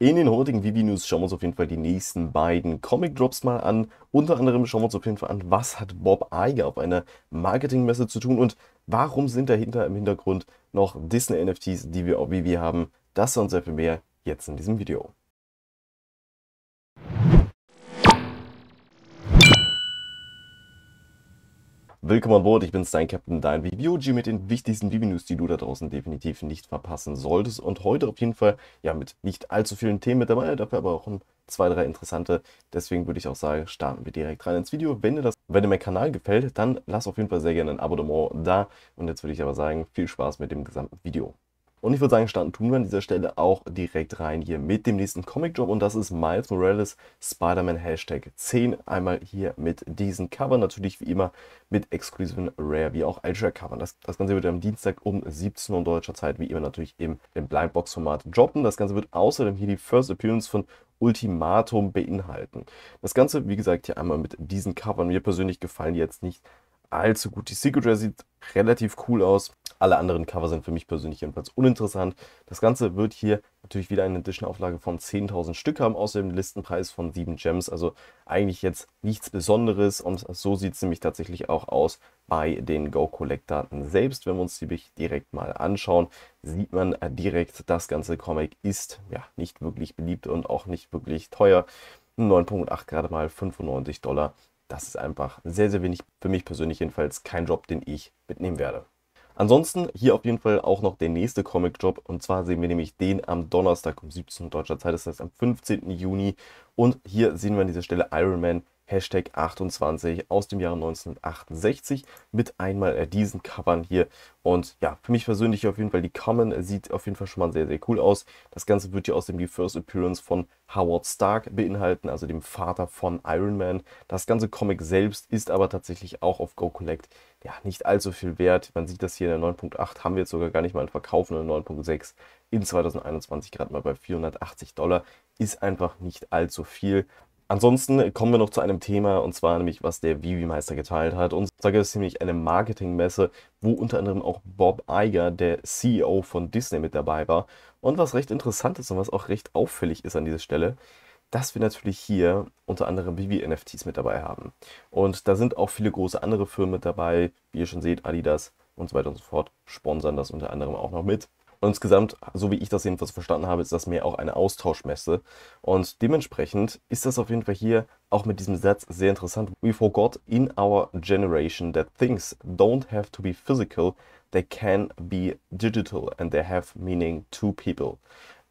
In den heutigen Vivi-News schauen wir uns auf jeden Fall die nächsten beiden Comic-Drops mal an. Unter anderem schauen wir uns auf jeden Fall an, was hat Bob Iger auf einer Marketingmesse zu tun und warum sind dahinter im Hintergrund noch Disney-NFTs, die wir auf Vivi haben. Das und sehr viel mehr jetzt in diesem Video. Willkommen an Bord, ich bin dein Captain, dein review mit den wichtigsten Review-News, die du da draußen definitiv nicht verpassen solltest. Und heute auf jeden Fall, ja, mit nicht allzu vielen Themen mit dabei, dafür aber auch zwei, drei interessante. Deswegen würde ich auch sagen, starten wir direkt rein ins Video. Wenn dir, das, wenn dir mein Kanal gefällt, dann lass auf jeden Fall sehr gerne ein Abonnement da. Und jetzt würde ich aber sagen, viel Spaß mit dem gesamten Video. Und ich würde sagen, starten tun wir an dieser Stelle auch direkt rein hier mit dem nächsten Comic-Job und das ist Miles Morales Spider-Man Hashtag 10. Einmal hier mit diesen Covern, natürlich wie immer mit exklusiven Rare wie auch Ultra Covern. Das, das Ganze wird am Dienstag um 17 Uhr deutscher Zeit wie immer natürlich im, im Blindbox-Format droppen. Das Ganze wird außerdem hier die First Appearance von Ultimatum beinhalten. Das Ganze, wie gesagt, hier einmal mit diesen Covern. Mir persönlich gefallen die jetzt nicht allzu gut. Die Secret Rare sieht relativ cool aus. Alle anderen Cover sind für mich persönlich jedenfalls uninteressant. Das Ganze wird hier natürlich wieder eine Edition-Auflage von 10.000 Stück haben, außer dem Listenpreis von 7 Gems. Also eigentlich jetzt nichts Besonderes und so sieht es nämlich tatsächlich auch aus bei den Go-Collect-Daten selbst. Wenn wir uns die direkt mal anschauen, sieht man äh, direkt, das ganze Comic ist ja nicht wirklich beliebt und auch nicht wirklich teuer. 9.8 gerade mal 95 Dollar das ist einfach sehr, sehr wenig, für mich persönlich jedenfalls, kein Job, den ich mitnehmen werde. Ansonsten hier auf jeden Fall auch noch der nächste Comic-Job und zwar sehen wir nämlich den am Donnerstag um 17 Uhr deutscher Zeit, das heißt am 15. Juni und hier sehen wir an dieser Stelle Iron Man Hashtag 28 aus dem Jahre 1968 mit einmal äh, diesen Covern hier. Und ja, für mich persönlich auf jeden Fall die Common sieht auf jeden Fall schon mal sehr, sehr cool aus. Das Ganze wird ja aus dem The First Appearance von Howard Stark beinhalten, also dem Vater von Iron Man. Das ganze Comic selbst ist aber tatsächlich auch auf Go Collect ja, nicht allzu viel wert. Man sieht das hier in der 9.8, haben wir jetzt sogar gar nicht mal einen Verkauf, in der 9.6 in 2021 gerade mal bei 480 Dollar. Ist einfach nicht allzu viel. Ansonsten kommen wir noch zu einem Thema und zwar nämlich, was der Vivi-Meister geteilt hat. Und zwar gibt es nämlich eine Marketingmesse, wo unter anderem auch Bob Iger, der CEO von Disney, mit dabei war. Und was recht interessant ist und was auch recht auffällig ist an dieser Stelle, dass wir natürlich hier unter anderem Vivi-NFTs mit dabei haben. Und da sind auch viele große andere Firmen mit dabei, wie ihr schon seht, Adidas und so weiter und so fort, sponsern das unter anderem auch noch mit. Und insgesamt, so wie ich das jedenfalls verstanden habe, ist das mehr auch eine Austauschmesse. Und dementsprechend ist das auf jeden Fall hier auch mit diesem Satz sehr interessant. We forgot in our generation that things don't have to be physical, they can be digital and they have meaning to people.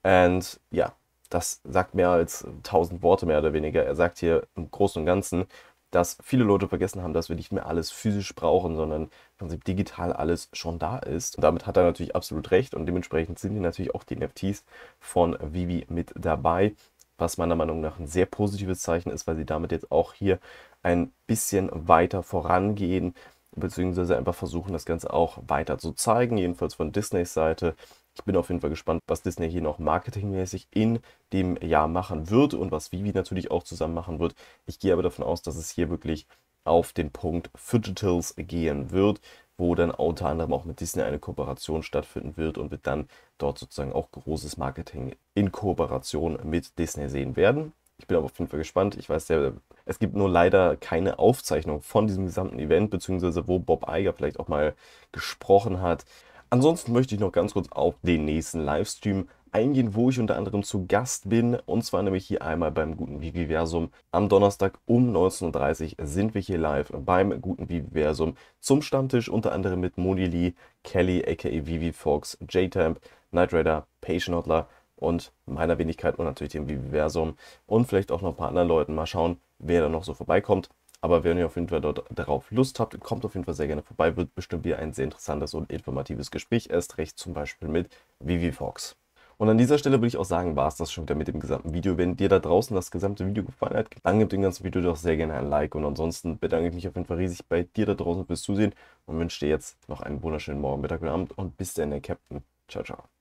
And ja, das sagt mehr als tausend Worte mehr oder weniger. Er sagt hier im Großen und Ganzen, dass viele Leute vergessen haben, dass wir nicht mehr alles physisch brauchen, sondern im Prinzip digital alles schon da ist. Und damit hat er natürlich absolut recht und dementsprechend sind hier natürlich auch die NFTs von Vivi mit dabei, was meiner Meinung nach ein sehr positives Zeichen ist, weil sie damit jetzt auch hier ein bisschen weiter vorangehen, beziehungsweise einfach versuchen, das Ganze auch weiter zu zeigen, jedenfalls von Disneys Seite. Ich bin auf jeden Fall gespannt, was Disney hier noch marketingmäßig in dem Jahr machen wird und was Vivi natürlich auch zusammen machen wird. Ich gehe aber davon aus, dass es hier wirklich auf den Punkt Fugitals gehen wird, wo dann unter anderem auch mit Disney eine Kooperation stattfinden wird und wir dann dort sozusagen auch großes Marketing in Kooperation mit Disney sehen werden. Ich bin aber auf jeden Fall gespannt. Ich weiß ja, es gibt nur leider keine Aufzeichnung von diesem gesamten Event, beziehungsweise wo Bob Eiger vielleicht auch mal gesprochen hat. Ansonsten möchte ich noch ganz kurz auf den nächsten Livestream eingehen, wo ich unter anderem zu Gast bin. Und zwar nämlich hier einmal beim guten Viviversum. Am Donnerstag um 19.30 Uhr sind wir hier live beim guten Viviversum zum Stammtisch, unter anderem mit Moni Lee, Kelly aka Vivi Fox, J-Tamp, Knight Rider, Patient Hotler und meiner Wenigkeit und natürlich dem Viviversum und vielleicht auch noch ein paar anderen Leuten. Mal schauen, wer da noch so vorbeikommt. Aber wenn ihr auf jeden Fall dort, darauf Lust habt, kommt auf jeden Fall sehr gerne vorbei. Wird bestimmt wieder ein sehr interessantes und informatives Gespräch. Erst recht zum Beispiel mit Vivi Fox. Und an dieser Stelle würde ich auch sagen, war es das schon wieder mit dem gesamten Video. Wenn dir da draußen das gesamte Video gefallen hat, dann gib dem ganzen Video doch sehr gerne ein Like. Und ansonsten bedanke ich mich auf jeden Fall riesig bei dir da draußen fürs Zusehen und wünsche dir jetzt noch einen wunderschönen Morgen, Mittag und Abend und bis dann, der Captain. Ciao, ciao.